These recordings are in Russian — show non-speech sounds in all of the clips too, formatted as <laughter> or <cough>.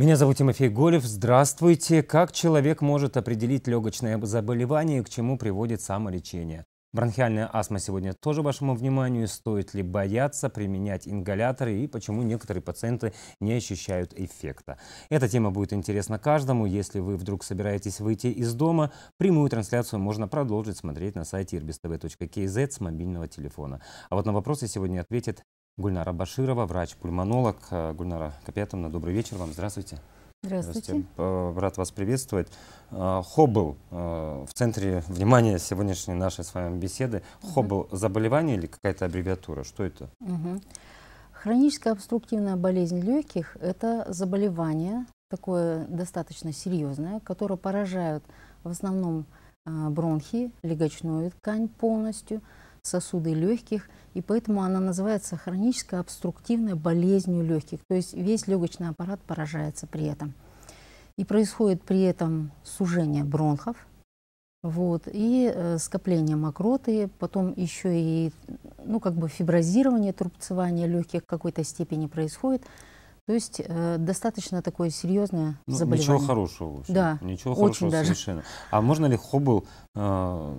Меня зовут Тимофей Голев. Здравствуйте. Как человек может определить легочное заболевание и к чему приводит самолечение? Бронхиальная астма сегодня тоже вашему вниманию. Стоит ли бояться применять ингаляторы и почему некоторые пациенты не ощущают эффекта? Эта тема будет интересна каждому. Если вы вдруг собираетесь выйти из дома, прямую трансляцию можно продолжить смотреть на сайте irbistv.kz с мобильного телефона. А вот на вопросы сегодня ответит Гульнара Баширова, врач-пульмонолог. Э, Гульнара Капятовна, добрый вечер вам. Здравствуйте. Здравствуйте. Здравствуйте. Э, рад вас приветствовать. Э, Хоббл в центре внимания сегодняшней нашей с вами беседы. Хоббл – заболевание или какая-то аббревиатура? Что это? Угу. Хроническая обструктивная болезнь легких – это заболевание, такое достаточно серьезное, которое поражает в основном бронхи, легочную ткань полностью – сосуды легких, и поэтому она называется хроническая обструктивная болезнью легких, то есть весь легочный аппарат поражается при этом. И происходит при этом сужение бронхов, вот, и э, скопление мокроты, потом еще и ну, как бы фиброзирование, трубцевание легких в какой-то степени происходит. То есть э, достаточно такое серьезное ну, заболевание. Ничего хорошего. В общем. Да, ничего очень хорошего даже. А можно ли хоббл э,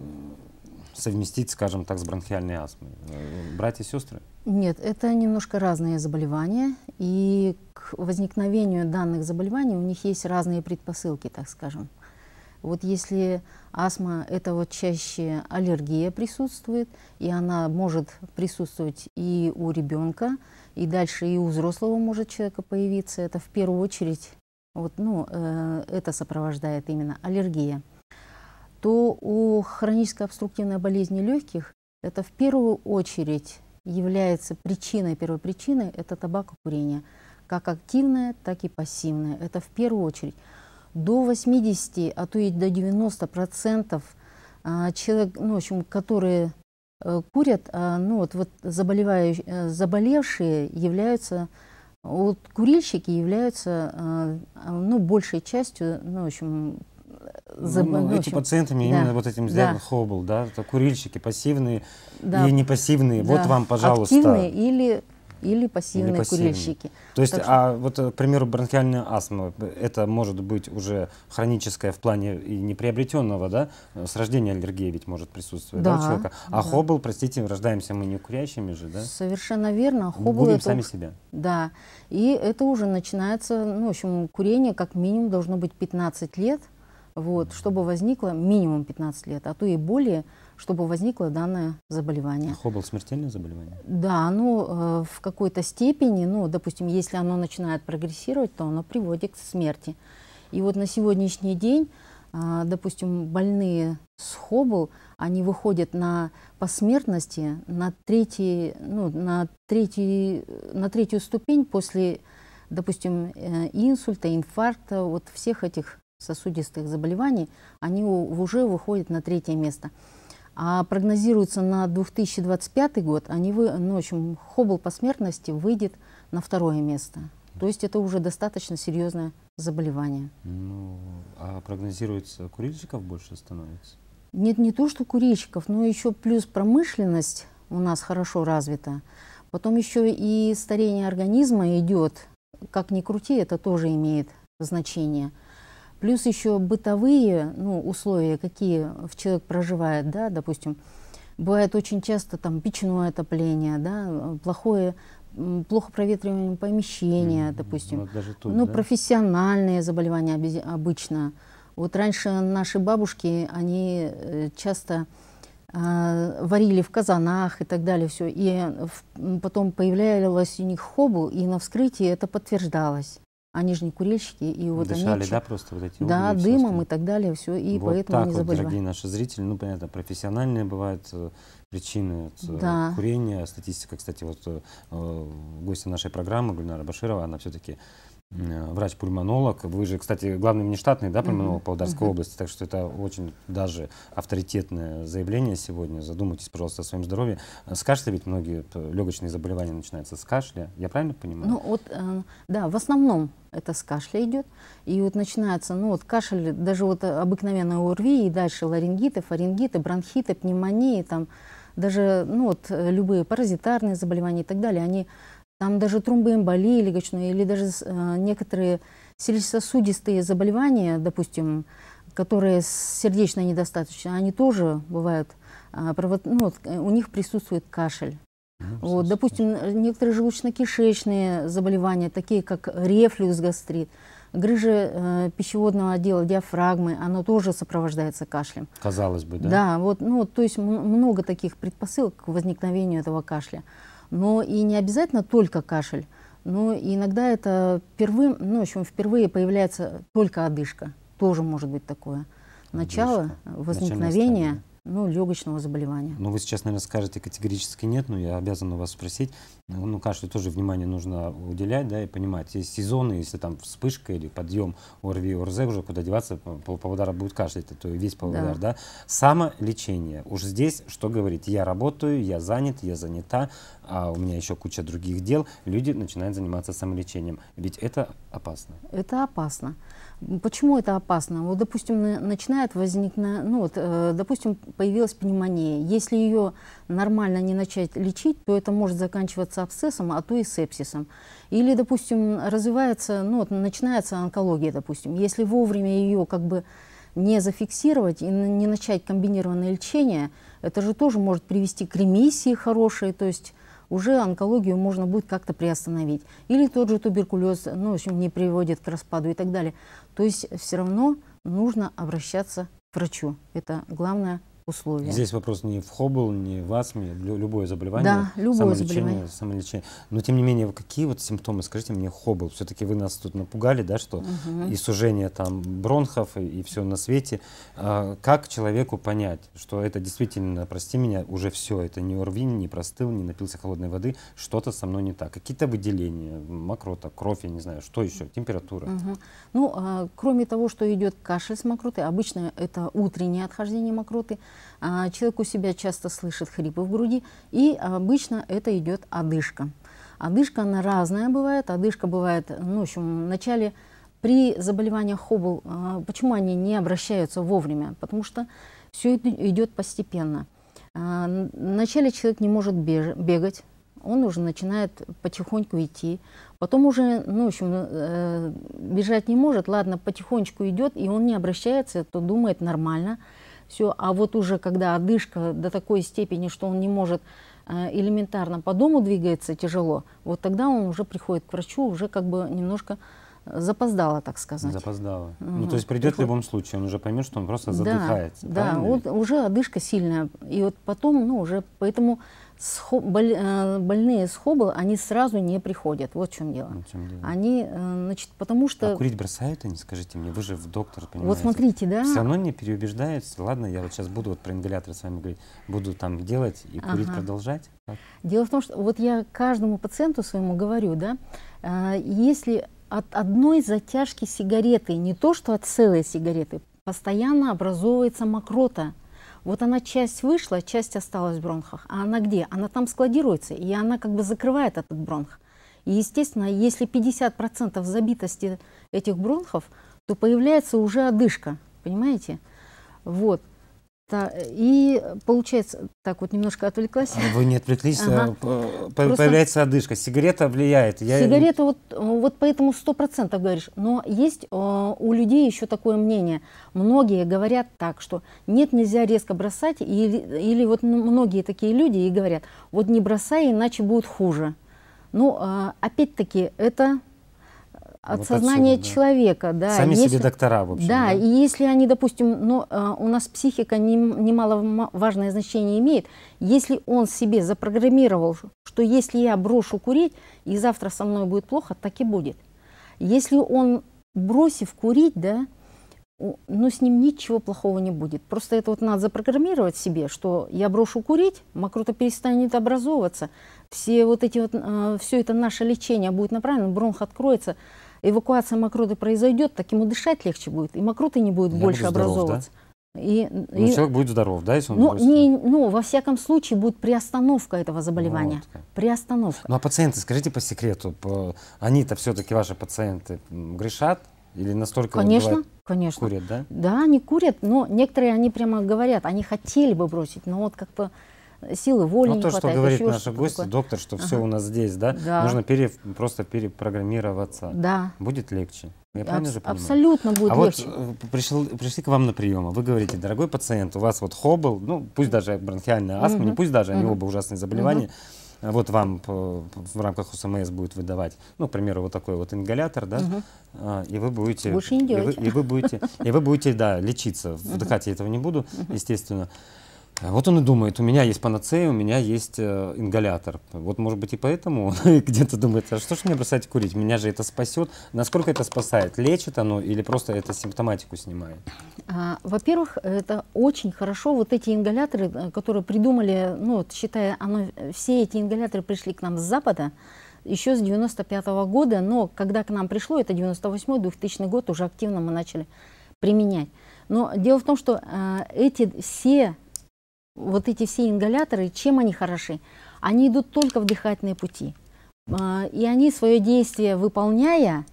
совместить, скажем так, с бронхиальной астмой? Братья и сестры? Нет, это немножко разные заболевания, и к возникновению данных заболеваний у них есть разные предпосылки, так скажем. Вот если астма, это вот чаще аллергия присутствует, и она может присутствовать и у ребенка, и дальше и у взрослого может человека появиться. Это в первую очередь, вот, ну, э, это сопровождает именно аллергия то у хронической обструктивной болезни легких это в первую очередь является причиной, первой причиной это табакокурение, как активное, так и пассивное. Это в первую очередь. До 80, а то и до 90 процентов а, человек, ну, в общем, которые э, курят, а, ну вот, вот заболевающие, э, заболевшие являются, вот курильщики являются, а, ну, большей частью, ну, в общем, ну, ну, заболевших. эти пациентами да. именно вот этим сделан да. хобл, да, это курильщики, пассивные да. и непассивные. Да. Вот вам, пожалуйста. Активные или или пассивные, или пассивные. курильщики. То есть, так что... а вот, э, к примеру, бронхиальная астма, это может быть уже хроническая в плане и неприобретенного, да, с рождения аллергия ведь может присутствовать да, да, у человека. А да. хобл, простите, рождаемся мы не курящими же, да? Совершенно верно. Ну, хобл Губим это... сами себя. Да, и это уже начинается, ну, в общем, курение как минимум должно быть 15 лет, вот, чтобы возникло минимум 15 лет, а то и более, чтобы возникло данное заболевание. Хоббл – смертельное заболевание? Да, оно э, в какой-то степени, ну, допустим, если оно начинает прогрессировать, то оно приводит к смерти. И вот на сегодняшний день, э, допустим, больные с Хоббл, они выходят на посмертности на, третий, ну, на, третий, на третью ступень после, допустим, э, инсульта, инфаркта, вот всех этих сосудистых заболеваний, они уже выходят на третье место. А прогнозируется на 2025 год, они вы, ну, в общем, хоббл по смертности выйдет на второе место. То есть это уже достаточно серьезное заболевание. Ну, а прогнозируется, курильщиков больше становится? Нет, не то, что курильщиков, но еще плюс промышленность у нас хорошо развита. Потом еще и старение организма идет. Как ни крути, это тоже имеет значение. Плюс еще бытовые ну, условия, какие в человек проживает, да, допустим, бывает очень часто там печное отопление, да, плохое плохо проветриваемое помещение, mm, допустим, вот даже тут, ну да? профессиональные заболевания обычно. Вот раньше наши бабушки, они э, часто э, варили в казанах и так далее все, и э, в, потом появлялась у них хобу, и на вскрытии это подтверждалось они же не курильщики, и вот Дышали, они... да, просто вот эти Да, угли, дымом и так далее, все, и вот поэтому так они вот, дорогие наши зрители, ну, понятно, профессиональные бывают э, причины от э, да. курения. Статистика, кстати, вот э, гостя нашей программы, Гульнара Баширова, она все-таки Э, врач-пульмонолог. Вы же, кстати, главный внештатный да, пульмонолог mm-hmm. Павлодарской mm-hmm. области, так что это очень даже авторитетное заявление сегодня. Задумайтесь, пожалуйста, о своем здоровье. Э, с кашля ведь многие легочные заболевания начинаются с кашля. Я правильно понимаю? Ну вот, э, да, в основном это с кашля идет. И вот начинается, ну вот кашель, даже вот э, обыкновенная ОРВИ, и дальше ларингиты, фарингиты, бронхиты, пневмонии, там даже ну вот любые паразитарные заболевания и так далее, они там даже тромбоэмболия легочная или даже э, некоторые сердечно-сосудистые заболевания, допустим, которые сердечно недостаточны, они тоже бывают, а, ну, вот, э, у них присутствует кашель. Ну, вот, допустим, некоторые желудочно-кишечные заболевания, такие как рефлюкс, гастрит, грыжа э, пищеводного отдела, диафрагмы, оно тоже сопровождается кашлем. Казалось бы, да? Да, вот, ну, то есть много таких предпосылок к возникновению этого кашля. Но и не обязательно только кашель, но иногда это впервые, ну, в общем, впервые появляется только одышка. Тоже может быть такое. Начало, одышка. возникновение ну, легочного заболевания. Ну, вы сейчас, наверное, скажете категорически нет, но я обязан у вас спросить. Ну, ну кашлю тоже внимание нужно уделять, да, и понимать. Есть сезоны, если там вспышка или подъем ОРВИ, ОРЗ, уже куда деваться, полудара будет кашлять, то э, весь поводар, да. да. Самолечение. Уж здесь что говорить? Я работаю, я занят, я занята, а у меня еще куча других дел. Люди начинают заниматься самолечением. Ведь это опасно. Это опасно. Почему это опасно? Вот, допустим, начинает возникнуть, ну вот, э, допустим, появилась пневмония. Если ее нормально не начать лечить, то это может заканчиваться абсцессом, а то и сепсисом. Или, допустим, развивается, ну вот, начинается онкология, допустим. Если вовремя ее как бы не зафиксировать и не начать комбинированное лечение, это же тоже может привести к ремиссии хорошей, то есть уже онкологию можно будет как-то приостановить. Или тот же туберкулез, ну, в общем, не приводит к распаду и так далее. То есть все равно нужно обращаться к врачу. Это главное условия. Здесь вопрос не в Хоббл, не в астме, любое заболевание, да, любое самолечение, заболевание. самолечение. Но тем не менее, какие вот симптомы, скажите мне, Хоббл, все-таки вы нас тут напугали, да, что угу. и сужение там бронхов, и, и все на свете. А, как человеку понять, что это действительно, прости меня, уже все, это не урвин, не простыл, не напился холодной воды, что-то со мной не так. Какие-то выделения, мокрота, кровь, я не знаю, что еще, температура. Угу. Ну, а, кроме того, что идет кашель с мокроты, обычно это утреннее отхождение мокроты – а, человек у себя часто слышит хрипы в груди, и обычно это идет одышка. Одышка, она разная бывает, одышка бывает, ну, в общем, в начале при заболеваниях Хоббл, а, почему они не обращаются вовремя? Потому что все идет постепенно. А, вначале человек не может бегать, он уже начинает потихоньку идти. Потом уже, ну, в общем, э, бежать не может, ладно, потихонечку идет, и он не обращается, то думает нормально – все, а вот уже когда одышка до такой степени, что он не может э, элементарно по дому двигается тяжело, вот тогда он уже приходит к врачу, уже как бы немножко запоздало, так сказать. Запоздало. Угу. Ну, то есть придет в любом случае, он уже поймет, что он просто задыхается. Да, да вот уже одышка сильная. И вот потом, ну, уже, поэтому схо... боль... Э, больные с хобл, они сразу не приходят. Вот в чем дело. в чем дело. Они, э, значит, потому что... А курить бросают они, скажите мне, вы же в доктор, понимаете? Вот смотрите, да. Все равно не переубеждаются. Ладно, я вот сейчас буду вот про ингалятор с вами говорить, буду там делать и курить ага. продолжать. Дело в том, что вот я каждому пациенту своему говорю, да, э, если от одной затяжки сигареты, не то что от целой сигареты, постоянно образовывается мокрота. Вот она часть вышла, часть осталась в бронхах. А она где? Она там складируется, и она как бы закрывает этот бронх. И, естественно, если 50% забитости этих бронхов, то появляется уже одышка, понимаете? Вот. Да, и получается, так вот немножко отвлеклась. А вы не отвлеклись, а ага. Просто... появляется одышка. Сигарета влияет. Я... Сигарета, вот, вот поэтому процентов говоришь. Но есть а, у людей еще такое мнение. Многие говорят так, что нет, нельзя резко бросать. Или, или вот многие такие люди и говорят, вот не бросай, иначе будет хуже. Ну, опять-таки, это от вот сознания отсюда, человека, да. Сами если, себе доктора, в общем. Да, да, и если они, допустим, ну, а, у нас психика немаловажное значение имеет, если он себе запрограммировал, что если я брошу курить, и завтра со мной будет плохо, так и будет. Если он, бросив курить, да, но ну, с ним ничего плохого не будет. Просто это вот надо запрограммировать себе, что я брошу курить, мокрота перестанет образовываться, все вот эти вот, э, а, все это наше лечение будет направлено, бронх откроется, эвакуация мокроты произойдет, так ему дышать легче будет, и мокроты не будет Я больше здоров, образовываться. Да? И, ну, и, человек будет здоров, да, если он ну, просто... не, ну, во всяком случае, будет приостановка этого заболевания. Вот. Приостановка. Ну, а пациенты, скажите по секрету, по... они-то все-таки ваши пациенты грешат? Или настолько конечно, вот, бывает, конечно. курят, да? Да, они курят, но некоторые, они прямо говорят, они хотели бы бросить, но вот как-то силы воли ну, не то, хватает. то, что говорит наша гостья, доктор, что ага. все у нас здесь, да? да. Нужно пере, просто перепрограммироваться. Да. Будет легче. Я Аб же Абсолютно будет а легче. вот э, пришел, пришли к вам на прием, а вы говорите, дорогой пациент, у вас вот хобл, ну пусть даже бронхиальная астма, угу. не пусть даже, они угу. оба ужасные заболевания, угу. вот вам по, в рамках УСМС будет выдавать, ну, к примеру, вот такой вот ингалятор, да, угу. а, и вы будете... Больше не И вы, и вы будете, и вы будете, да, лечиться, вдыхать я этого не буду, естественно. Э, вот он и думает, у меня есть панацея, у меня есть э, ингалятор. Вот, может быть, и поэтому он <laughs> где-то думает, а что ж мне бросать курить? Меня же это спасет. Насколько это спасает? Лечит оно или просто это симптоматику снимает? А, во-первых, это очень хорошо. Вот эти ингаляторы, э, которые придумали, ну, вот, считая, оно, э, все эти ингаляторы пришли к нам с Запада, еще с 95 -го года, но когда к нам пришло, это 98-2000 год, уже активно мы начали применять. Но дело в том, что э, эти все вот эти все ингаляторы, чем они хороши? Они идут только в дыхательные пути. А, и они свое действие выполняя,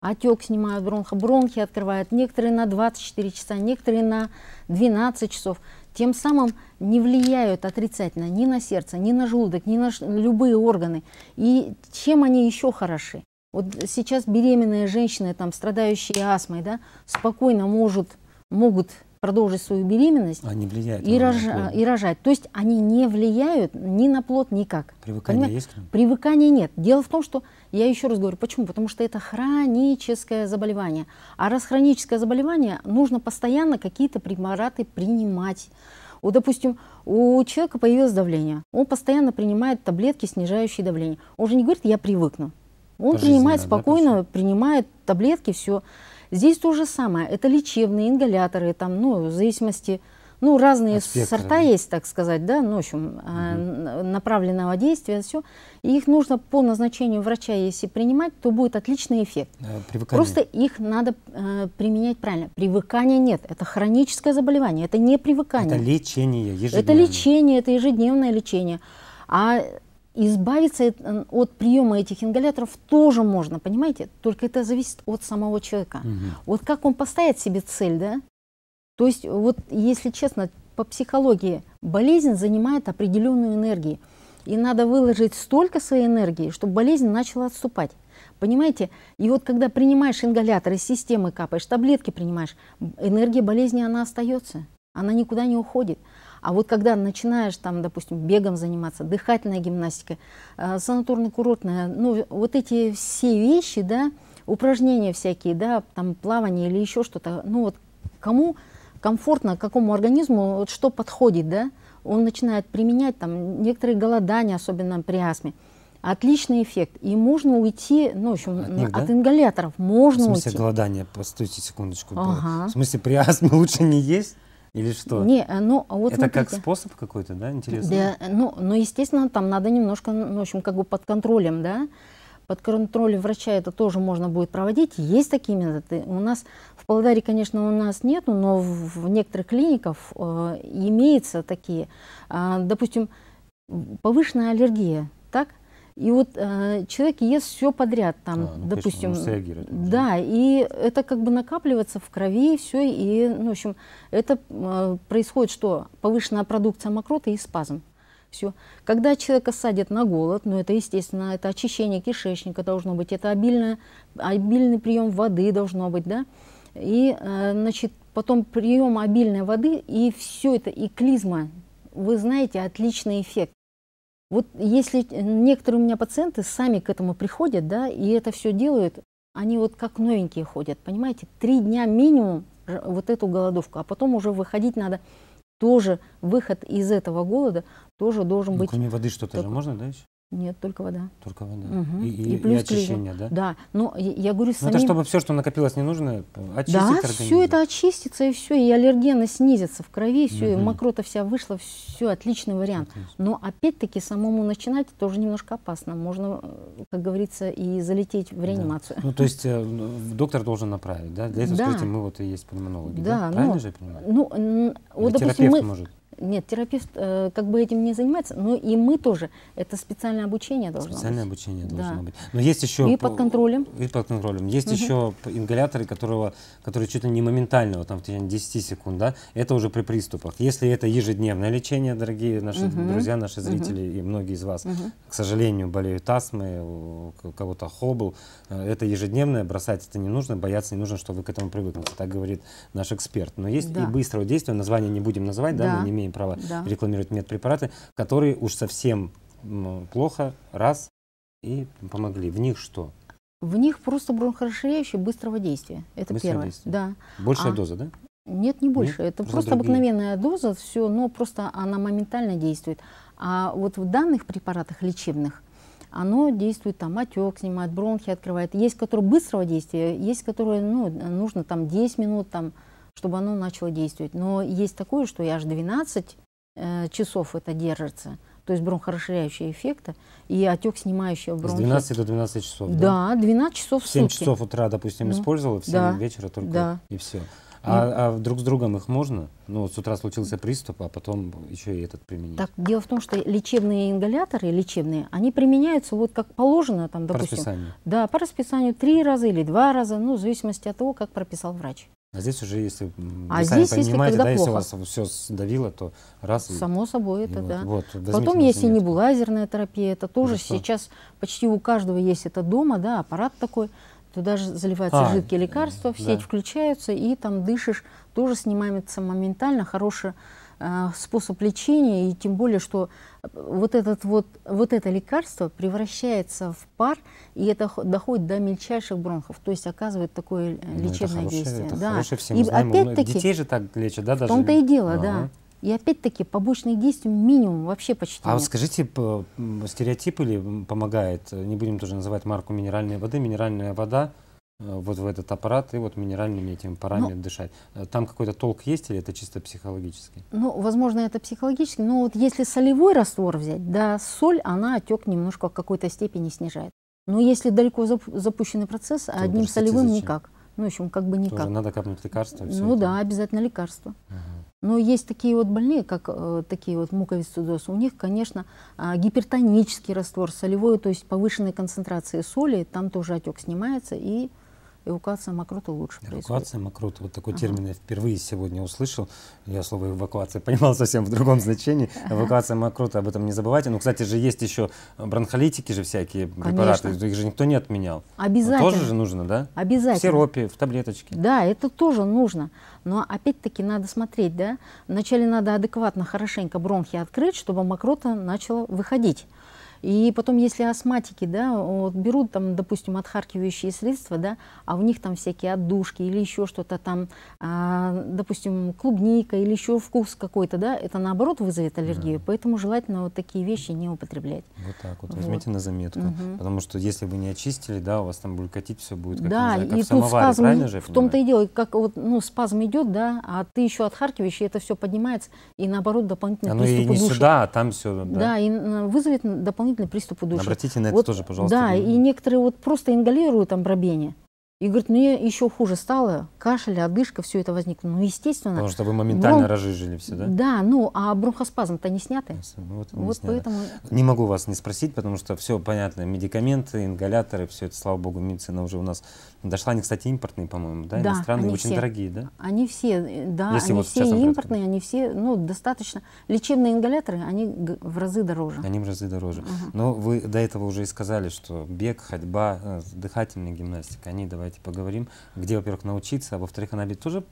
отек снимают бронха, бронхи открывают, некоторые на 24 часа, некоторые на 12 часов. Тем самым не влияют отрицательно ни на сердце, ни на желудок, ни на любые органы. И чем они еще хороши? Вот сейчас беременные женщины, там, страдающие астмой, да, спокойно может, могут продолжить свою беременность они влияют, и, рож... и рожать. То есть они не влияют ни на плод, никак. Привыкание Понимаете? есть? Привыкания нет. Дело в том, что, я еще раз говорю, почему? Потому что это хроническое заболевание. А раз хроническое заболевание, нужно постоянно какие-то препараты принимать. Вот, допустим, у человека появилось давление, он постоянно принимает таблетки, снижающие давление. Он же не говорит, я привыкну. Он принимает спокойно, да, принимает таблетки, все. Здесь то же самое. Это лечебные ингаляторы, там, ну, в зависимости, ну, разные сорта есть, так сказать, да, ну, в общем, угу. направленного действия, все. И их нужно по назначению врача, если принимать, то будет отличный эффект. Привыкание. Просто их надо э, применять правильно. Привыкания нет, это хроническое заболевание, это не привыкание. Это лечение ежедневное. Это лечение, это ежедневное лечение. А избавиться от приема этих ингаляторов тоже можно, понимаете? Только это зависит от самого человека. Угу. Вот как он поставит себе цель, да? То есть, вот если честно, по психологии болезнь занимает определенную энергию. И надо выложить столько своей энергии, чтобы болезнь начала отступать. Понимаете? И вот когда принимаешь ингаляторы, системы капаешь, таблетки принимаешь, энергия болезни, она остается. Она никуда не уходит. А вот когда начинаешь, там, допустим, бегом заниматься, дыхательной гимнастикой, э, санаторно-курортная, ну, вот эти все вещи, да, упражнения всякие, да, там, плавание или еще что-то, ну, вот кому комфортно, какому организму, вот что подходит, да, он начинает применять, там, некоторые голодания, особенно при астме, отличный эффект. И можно уйти, ну, в общем, от, них, от да? ингаляторов. Можно уйти. В смысле уйти. голодания? Постойте секундочку. Ага. В смысле при астме лучше не есть? Или что? Не, э, ну, а вот Это смотрите. как способ какой-то, да, интересно? Да, ну, ну, естественно, там надо немножко, ну, в общем, как бы под контролем, да, под контролем врача это тоже можно будет проводить. Есть такие методы. У нас в Павлодаре, конечно, у нас нету, но в, в некоторых клиниках э, имеются такие. Э, допустим, повышенная аллергия, так? И вот э, человек ест все подряд, там, а, ну, допустим. Конечно, реагирует. Да, и это как бы накапливается в крови, и все, и, ну, в общем, это э, происходит что? Повышенная продукция мокроты и спазм. Все. Когда человека садят на голод, ну это естественно, это очищение кишечника должно быть, это обильное, обильный прием воды должно быть, да. И, э, значит, потом прием обильной воды, и все это, и клизма, вы знаете, отличный эффект. Вот если э, некоторые у меня пациенты сами к этому приходят, да, и это все делают, они вот как новенькие ходят, понимаете, три дня минимум вот эту голодовку, а потом уже выходить надо тоже, выход из этого голода тоже должен ну, быть... Кроме воды что-то так... же можно, да, еще? Нет, только вода. Только вода. Угу. И, и, и, плюс и очищение, клизма. да? Да. Но я, я говорю, ну, самим... это чтобы все, что накопилось ненужное, очистить Да, организм. все это очистится, и все, и аллергены снизятся в крови, и все, угу. и мокрота вся вышла, все, отличный вариант. Но опять-таки самому начинать тоже немножко опасно. Можно, как говорится, и залететь в реанимацию. Да. Ну, то есть э, доктор должен направить, да? Для этого, да. скажите, мы вот и есть пульмонологи, да? да? Правильно ну, же я понимаю? Ну, вот, допустим, мы... Может? Нет, терапевт э, как бы этим не занимается, но и мы тоже. Это специальное обучение должно специальное быть. Специальное обучение должно да. быть. Но есть еще... И под контролем. И под контролем. Есть угу. еще ингаляторы, которого, которые чуть ли не моментально, вот, там в течение 10 секунд, да, это уже при приступах. Если это ежедневное лечение, дорогие наши угу. друзья, наши зрители угу. и многие из вас, угу. к сожалению, болеют астмой, у кого-то хобл, э, это ежедневное, бросать это не нужно, бояться не нужно, чтобы вы к этому привыкнуть. Так говорит наш эксперт. Но есть да. и быстрого действия, название не будем называть, да, да мы не имеем имеем права да. рекламировать медпрепараты, которые уж совсем плохо, раз, и помогли. В них что? В них просто бронхорасширяющие быстрого действия. Это Быстрое первое. Действие. Да. Большая а, доза, да? Нет, не больше. Нет, это просто, просто обыкновенная доза, все, но просто она моментально действует. А вот в данных препаратах лечебных оно действует там, отек снимает, бронхи открывает. Есть, которые быстрого действия, есть, которые ну, нужно там 10 минут, там чтобы оно начало действовать. Но есть такое, что я аж 12 э, часов это держится, то есть бронхорасширяющие эффекты и отек снимающего бронхи. С 12 до 12 часов, да? Да, 12 часов в 7 сутки. часов утра, допустим, да. Ну, использовала, в 7 да. вечера только да. и все. А, ну. а друг с другом их можно? Ну, с утра случился приступ, а потом еще и этот применить. Так, дело в том, что лечебные ингаляторы, лечебные, они применяются вот как положено, там, допустим. По расписанию. Да, по расписанию три раза или два раза, ну, в зависимости от того, как прописал врач. А здесь уже, если а вы здесь, сами если когда да, плохо. если у вас все сдавило, то раз... Само и, собой, это вот, да. Вот, Потом есть и небулайзерная терапия, это тоже это сейчас почти у каждого есть это дома, да, аппарат такой туда же заливаются а, жидкие лекарства, в сеть да. включаются, и там дышишь, тоже снимается моментально, хороший э, способ лечения, и тем более, что э, вот, этот вот, вот это лекарство превращается в пар, и это доходит до мельчайших бронхов, то есть оказывает такое лечебное э, ну, это хорошее, действие. Это да. хорошее всем и знаем, ну, опять-таки, детей же так лечат, да? В том-то и дело, а -а. да. И опять-таки побочные действия минимум, вообще почти А нет. скажите, стереотипы ли помогает, э, не будем тоже называть марку минеральной воды, минеральная вода, э, вот в этот аппарат и вот минеральными этими парами ну, дышать. Э, там какой-то толк есть или это чисто психологический? Ну, возможно, это психологически, но вот если солевой раствор взять, да, соль, она отек немножко в какой-то степени снижает. Но если далеко запущенный процесс, а То одним солевым зачем? никак. Ну, в общем, как бы никак. Тоже надо капнуть лекарство. Ну это. да, обязательно лекарство. Ага. Но есть такие вот больные, как э, такие вот муковисцидоз, у них, конечно, э, гипертонический раствор солевой, то есть повышенной концентрации соли, там тоже отек снимается и эвакуация мокроты лучше эвакуация происходит. мокроты, вот такой ага. термин я впервые сегодня услышал. Я слово эвакуация <laughs> понимал совсем в другом значении. Эвакуация мокроты, об этом не забывайте. Ну, кстати же, есть еще бронхолитики же всякие Конечно. их же никто не отменял. Обязательно. тоже же нужно, да? Обязательно. В сиропе, в таблеточке. Да, это тоже нужно. Но опять-таки надо смотреть, да? Вначале надо адекватно, хорошенько бронхи открыть, чтобы мокрота начала выходить. И потом, если астматики, да, вот берут там, допустим, отхаркивающие средства, да, а у них там всякие отдушки или еще что-то там, а, допустим, клубника или еще вкус какой-то, да, это наоборот вызовет аллергию. Да. Поэтому желательно вот такие вещи не употреблять. Вот так вот, возьмите вот. на заметку. Угу. Потому что если вы не очистили, да, у вас там булькатить все будет как, да, знаю, как и в самоваре, спазм, правильно же? В том-то и дело, как вот, ну, спазм идет, да, а ты еще отхаркивающий, это все поднимается, и наоборот дополнительно Оно и не души. сюда, а там все, да. Да, и э, вызовет дополнительно дополнительный приступ удушья. Обратите на это вот, тоже, пожалуйста. Да, и некоторые вот просто ингалируют там дробение. И говорит, мне «Ну, еще хуже стало, кашель, одышка, все это возникло. Ну, естественно. Потому что вы моментально брон... разжижили все, да? Да, ну, а бронхоспазм-то не снятый. Ну, вот, не вот поэтому... Не могу вас не спросить, потому что все понятно, медикаменты, ингаляторы, все это, слава богу, медицина уже у нас дошла. Они, кстати, импортные, по-моему, да? да Иностранные, очень все, дорогие, да? Они все, э, да, Если они вот все импортные, они все, ну, достаточно... Лечебные ингаляторы, они в разы дороже. Они в разы дороже. Угу. Но вы до этого уже и сказали, что бег, ходьба, э, дыхательная гимнастика, они давай давайте поговорим, где, во-первых, научиться, а во-вторых, она ведь тоже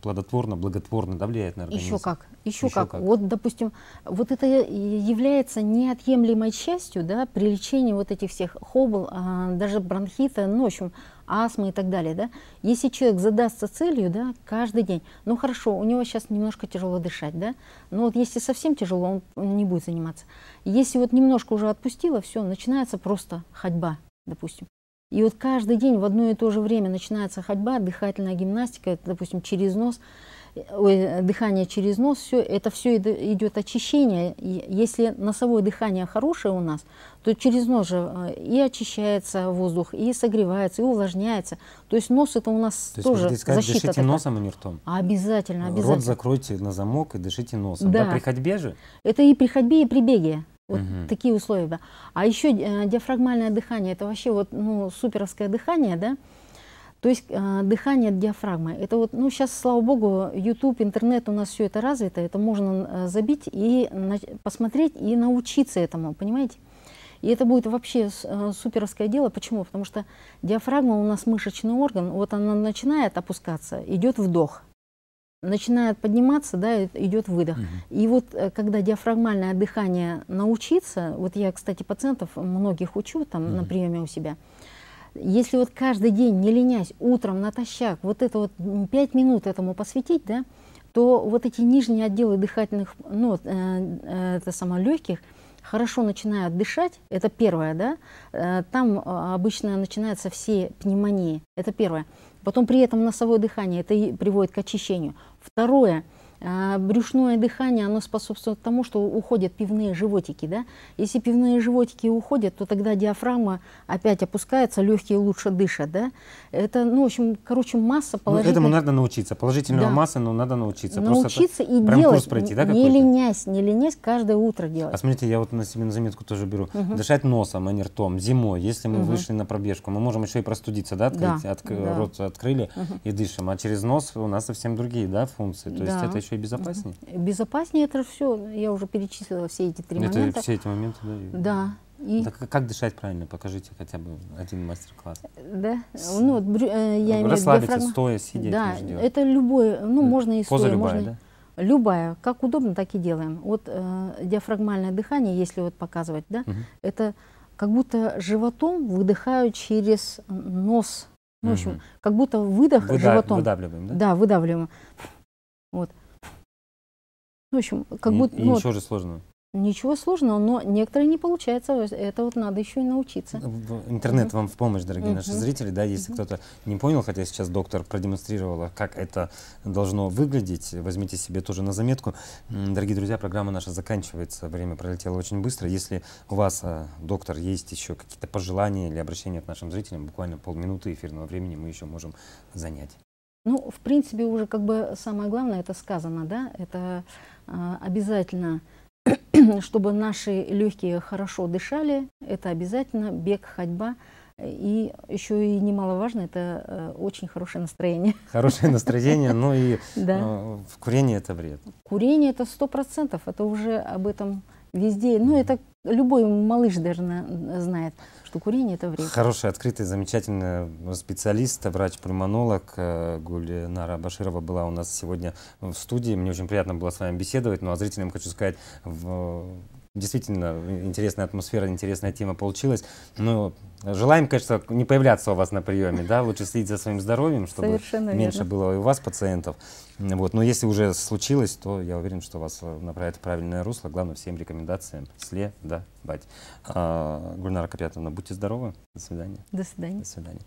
плодотворно, благотворно да, влияет на организм. Еще как, еще, еще как. как. Вот, допустим, вот это является неотъемлемой частью да, при лечении вот этих всех хобл, а, даже бронхита, ну, в общем, астмы и так далее. Да? Если человек задастся целью да, каждый день, ну хорошо, у него сейчас немножко тяжело дышать, да? но вот если совсем тяжело, он не будет заниматься. Если вот немножко уже отпустило, все, начинается просто ходьба, допустим. И вот каждый день в одно и то же время начинается ходьба, дыхательная гимнастика, Это, допустим, через нос, дыхание через нос, все, это все идет очищение. И если носовое дыхание хорошее у нас, то через нос же э, и очищается воздух, и согревается, и увлажняется. То есть нос это у нас то тоже сказать, защита. Дышите такая. носом, а не ртом. Обязательно, обязательно. Рот закройте на замок и дышите носом. Да. да. При ходьбе же? Это и при ходьбе, и при беге. Вот угу. такие условия. Да. А еще э, диафрагмальное дыхание, это вообще вот, ну, суперовское дыхание, да? То есть э, дыхание диафрагмы. Это вот, ну, сейчас, слава богу, YouTube, интернет, у нас все это развито, это можно э, забить и на, посмотреть и научиться этому, понимаете? И это будет вообще э, суперовское дело. Почему? Потому что диафрагма у нас мышечный орган, вот она начинает опускаться, идет вдох – начинает подниматься, да, идет выдох. Угу. И вот э, когда диафрагмальное дыхание научиться, вот я, кстати, пациентов многих учу там угу. на приеме у себя, если вот каждый день, не ленясь, утром натощак, вот это вот 5 минут этому посвятить, да, то вот эти нижние отделы дыхательных, ну, это само легких, хорошо начинают дышать, это первое, да, там обычно начинаются все пневмонии, это первое. Потом при этом носовое дыхание, это приводит к очищению. Второе, а, брюшное дыхание, оно способствует тому, что уходят пивные животики. Да? Если пивные животики уходят, то тогда диафрагма опять опускается, легкие лучше дышат. Да? Это, ну, в общем, короче, масса положительная. Ну, этому надо научиться. Положительного да. масса, но ну, надо научиться. Научиться Просто и прям делать. Курс пройти, да, не ленясь, не ленясь, каждое утро делать. А смотрите, я вот на себе на заметку тоже беру. Угу. Дышать носом, а не ртом. Зимой, если мы угу. вышли на пробежку, мы можем еще и простудиться, да, открыть, да. Отк... да. рот открыли угу. и дышим. А через нос у нас совсем другие, да, функции. То да. есть это еще еще и безопаснее? Безопаснее это все, я уже перечислила все эти три это момента. Все эти моменты, да? Да. И... Так, как дышать правильно? Покажите хотя бы один мастер-класс. Да, С... ну брю... Э, я имею в Расслабиться, диафрагма... стоя, сидя. Да, это любой, ну можно и Поза стоя, любая, можно... Да? Любая, как удобно, так и делаем. Вот э, диафрагмальное дыхание, если вот показывать, да, угу. это как будто животом выдыхаю через нос. Ну, в общем, угу. как будто выдох Выда... животом. Выдавливаем, да? Да, выдавливаем. Вот. Ну, в общем, как будто... И ну, ничего вот, же сложного. Ничего сложного, но некоторые не получается. Это вот надо еще и научиться. Интернет угу. вам в помощь, дорогие угу. наши зрители. Да, если угу. кто-то не понял, хотя сейчас доктор продемонстрировала, как это должно выглядеть, возьмите себе тоже на заметку. Дорогие друзья, программа наша заканчивается. Время пролетело очень быстро. Если у вас, а, доктор, есть еще какие-то пожелания или обращения к нашим зрителям, буквально полминуты эфирного времени мы еще можем занять. Ну, в принципе, уже как бы самое главное это сказано, да, это э, обязательно, <clears throat> чтобы наши легкие хорошо дышали, это обязательно бег, ходьба, и еще и немаловажно, это э, очень хорошее настроение. <laughs> Хорошее настроение, но ну и да. Э, курение это вред. Курение это сто процентов, это уже об этом везде, ну, это любой малыш, наверное, знает что курение – это вред. Хорошая, открытая, замечательная э, специалист, врач-пульмонолог э, Гульнара Баширова была у нас сегодня в студии. Мне очень приятно было с вами беседовать. Ну а зрителям хочу сказать, в Действительно, интересная атмосфера, интересная тема получилась. Ну, желаем, конечно, не появляться у вас на приеме, да, лучше следить за своим здоровьем, чтобы Совершенно меньше верно. было и у вас пациентов. Вот. Но если уже случилось, то я уверен, что вас направят в правильное русло. Главное, всем рекомендациям следовать. А, Гульнара Капятовна, будьте здоровы. До свидания. До свидания. До свидания.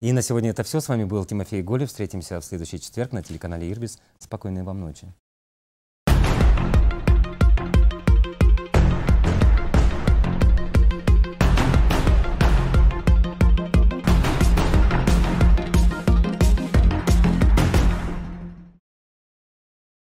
И на сегодня это все. С вами был Тимофей Голев. Встретимся в следующий четверг на телеканале Ирбис. Спокойной вам ночи.